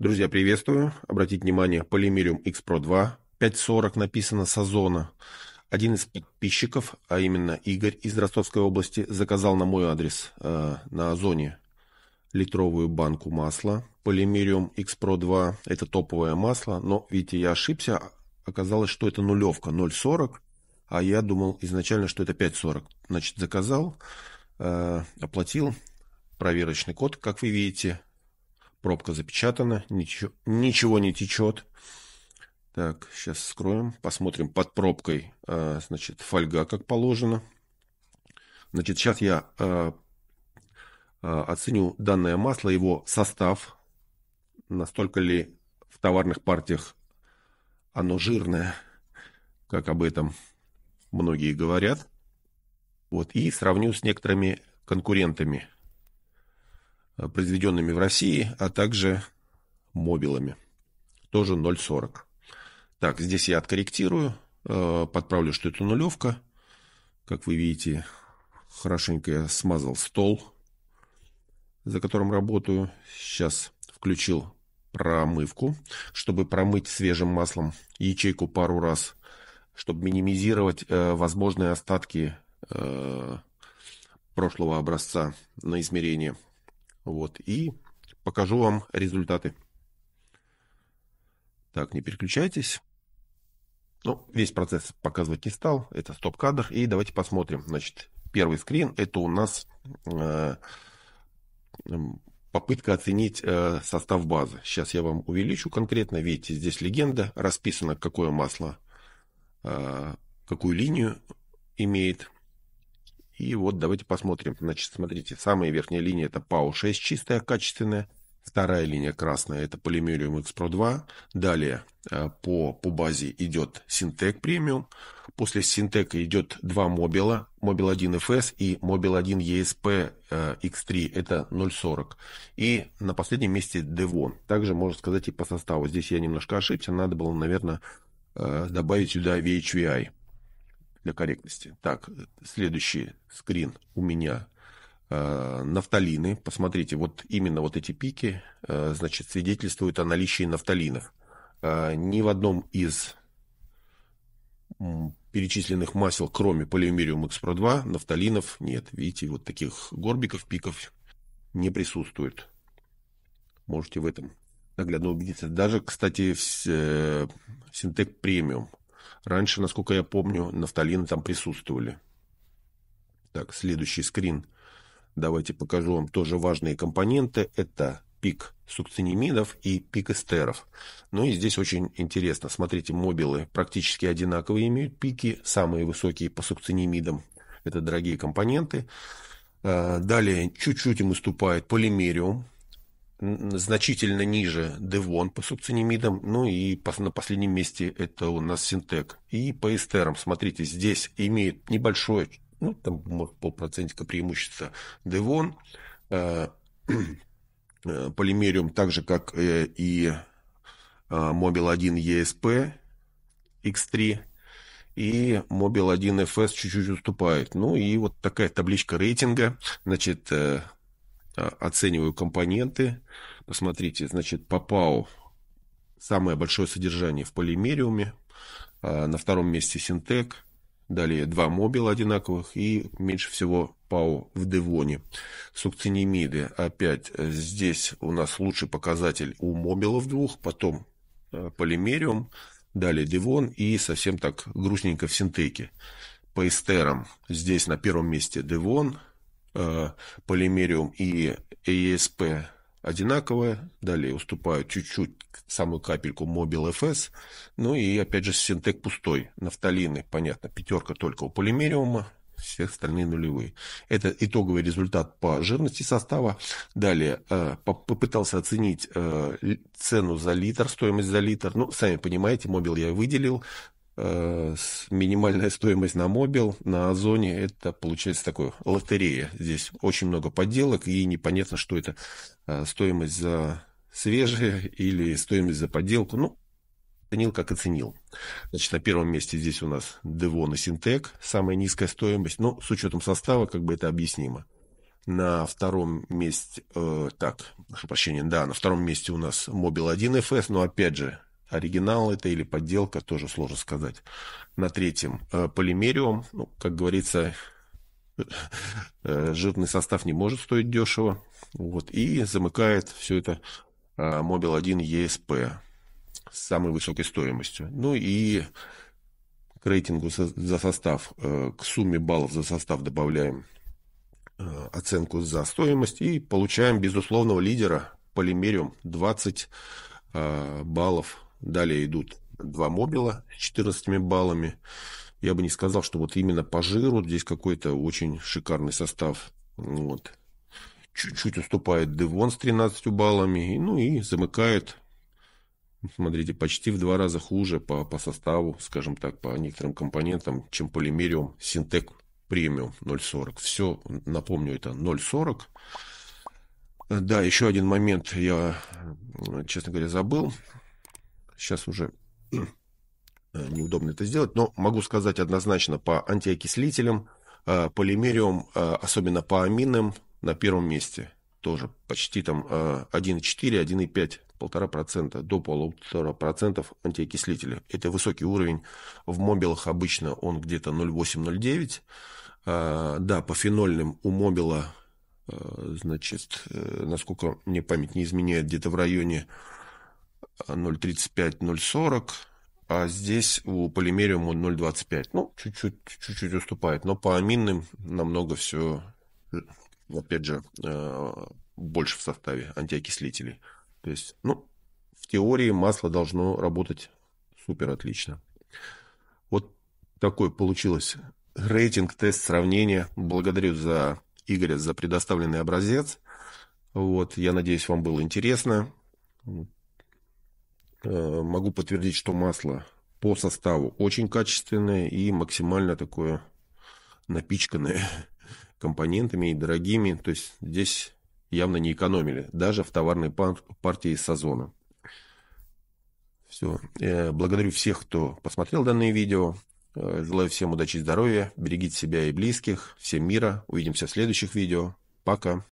Друзья, приветствую. Обратите внимание, Polymerium X Pro 2, 540 написано с Озона. Один из подписчиков, а именно Игорь из Ростовской области, заказал на мой адрес э, на Озоне литровую банку масла. Polymerium X Pro 2 – это топовое масло, но, видите, я ошибся. Оказалось, что это нулевка, 0,40, а я думал изначально, что это 5,40. Значит, заказал, э, оплатил проверочный код, как вы видите – Пробка запечатана, ничего, ничего не течет. Так, сейчас скроем, посмотрим под пробкой, а, значит, фольга как положено. Значит, сейчас я а, а, оценю данное масло, его состав, настолько ли в товарных партиях оно жирное, как об этом многие говорят. Вот, и сравню с некоторыми конкурентами – Э, произведенными в России, а также мобилами. Тоже 0,40. Так, здесь я откорректирую, э, подправлю, что это нулевка. Как вы видите, хорошенько я смазал стол, за которым работаю. Сейчас включил промывку, чтобы промыть свежим маслом ячейку пару раз, чтобы минимизировать э, возможные остатки э, прошлого образца на измерение. Вот, и покажу вам результаты. Так, не переключайтесь. Ну, весь процесс показывать не стал. Это стоп-кадр. И давайте посмотрим. Значит, первый скрин это у нас э, эм, попытка оценить э, состав базы. Сейчас я вам увеличу конкретно. Видите, здесь легенда. Расписано, какое масло, э, какую линию имеет и вот давайте посмотрим. Значит, смотрите, самая верхняя линия это ПАУ-6, чистая, качественная. Вторая линия красная – это Polymerium X Pro 2. Далее э, по, по базе идет Syntec Premium. После Syntec идет два мобила. Мобил 1 FS и Мобил 1 ESP X3. Это 0.40. И на последнем месте Devon. Также можно сказать и по составу. Здесь я немножко ошибся. Надо было, наверное, э, добавить сюда VHVI для корректности. Так, следующий скрин у меня э, нафталины. Посмотрите, вот именно вот эти пики, э, значит, свидетельствуют о наличии нафталинов. Э, ни в одном из перечисленных масел, кроме полиумериум X-Pro2, нафталинов нет. Видите, вот таких горбиков, пиков не присутствует. Можете в этом наглядно убедиться. Даже, кстати, в Синтек Премиум Раньше, насколько я помню, нафталины там присутствовали. Так, следующий скрин. Давайте покажу вам тоже важные компоненты. Это пик сукцинемидов и пик эстеров. Ну и здесь очень интересно. Смотрите, мобилы практически одинаковые имеют пики. Самые высокие по сукцинемидам. Это дорогие компоненты. Э, далее чуть-чуть им уступает полимериум значительно ниже Девон по субцинемидам, ну и на последнем месте это у нас Синтек. И по эстерам, смотрите, здесь имеет небольшое, ну там может полпроцентика преимущества Девон, э, э, полимериум так же, как э, э, и Мобил 1 ЕСП X3, и Мобил 1 FS чуть-чуть уступает. Ну и вот такая табличка рейтинга. Значит, э, Э, оцениваю компоненты. Посмотрите, ну, значит, по самое большое содержание в полимериуме, э, на втором месте синтек, далее два мобила одинаковых и меньше всего ПАО в Девоне. Сукцинимиды. опять э, здесь у нас лучший показатель у мобилов двух, потом полимериум, далее Девон и совсем так грустненько в синтеке. По эстерам здесь на первом месте Девон, Э, полимериум и ESP одинаковые, Далее уступают чуть-чуть самую капельку Mobil FS. Ну и опять же синтек пустой. Нафталины, понятно, пятерка только у полимериума, все остальные нулевые. Это итоговый результат по жирности состава. Далее э, попытался оценить э, цену за литр, стоимость за литр. Ну, сами понимаете, мобил я выделил. Э, минимальная стоимость на мобил, на Озоне, это получается такое лотерея. Здесь очень много подделок, и непонятно, что это э, стоимость за свежие или стоимость за подделку. Ну, оценил, как оценил. Значит, на первом месте здесь у нас Devon и Syntec, самая низкая стоимость, но ну, с учетом состава как бы это объяснимо. На втором месте, э, так, прошу прощения, да, на втором месте у нас Mobile 1 FS, но опять же, оригинал это или подделка, тоже сложно сказать. На третьем э, полимериум, ну, как говорится, э, жирный состав не может стоить дешево. Вот, и замыкает все это Mobil 1 ESP с самой высокой стоимостью. Ну и к рейтингу за состав, э, к сумме баллов за состав добавляем оценку за стоимость и получаем безусловного лидера Полимериум 20 баллов Далее идут два мобила с 14 баллами. Я бы не сказал, что вот именно по жиру здесь какой-то очень шикарный состав. Вот. Чуть-чуть уступает Девон с 13 баллами. Ну и замыкает, смотрите, почти в два раза хуже по, по составу, скажем так, по некоторым компонентам, чем Полимериум Синтек премиум 0.40. Все, напомню, это 0.40. Да, еще один момент я, честно говоря, забыл сейчас уже э, неудобно это сделать, но могу сказать однозначно по антиокислителям, э, полимериум, э, особенно по аминам, на первом месте. Тоже почти там 1,4, 1,5 процента до полутора процентов антиокислителя. Это высокий уровень. В мобилах обычно он где-то 0,8-0,9. Да, по фенольным у мобила, значит, насколько мне память не изменяет, где-то в районе 0,35-0,40, а здесь у полимериума 0,25. Ну, чуть-чуть, чуть-чуть уступает, но по аминным намного все, опять же, э, больше в составе антиокислителей. То есть, ну, в теории масло должно работать супер отлично. Вот такой получилось рейтинг, тест, сравнение. Благодарю за Игоря за предоставленный образец. Вот, я надеюсь, вам было интересно. Э, могу подтвердить, что масло по составу очень качественное и максимально такое напичканное компонентами и дорогими. То есть здесь явно не экономили, даже в товарной партии сезона. Все. Э, благодарю всех, кто посмотрел данное видео. Э, желаю всем удачи и здоровья. Берегите себя и близких. Всем мира. Увидимся в следующих видео. Пока.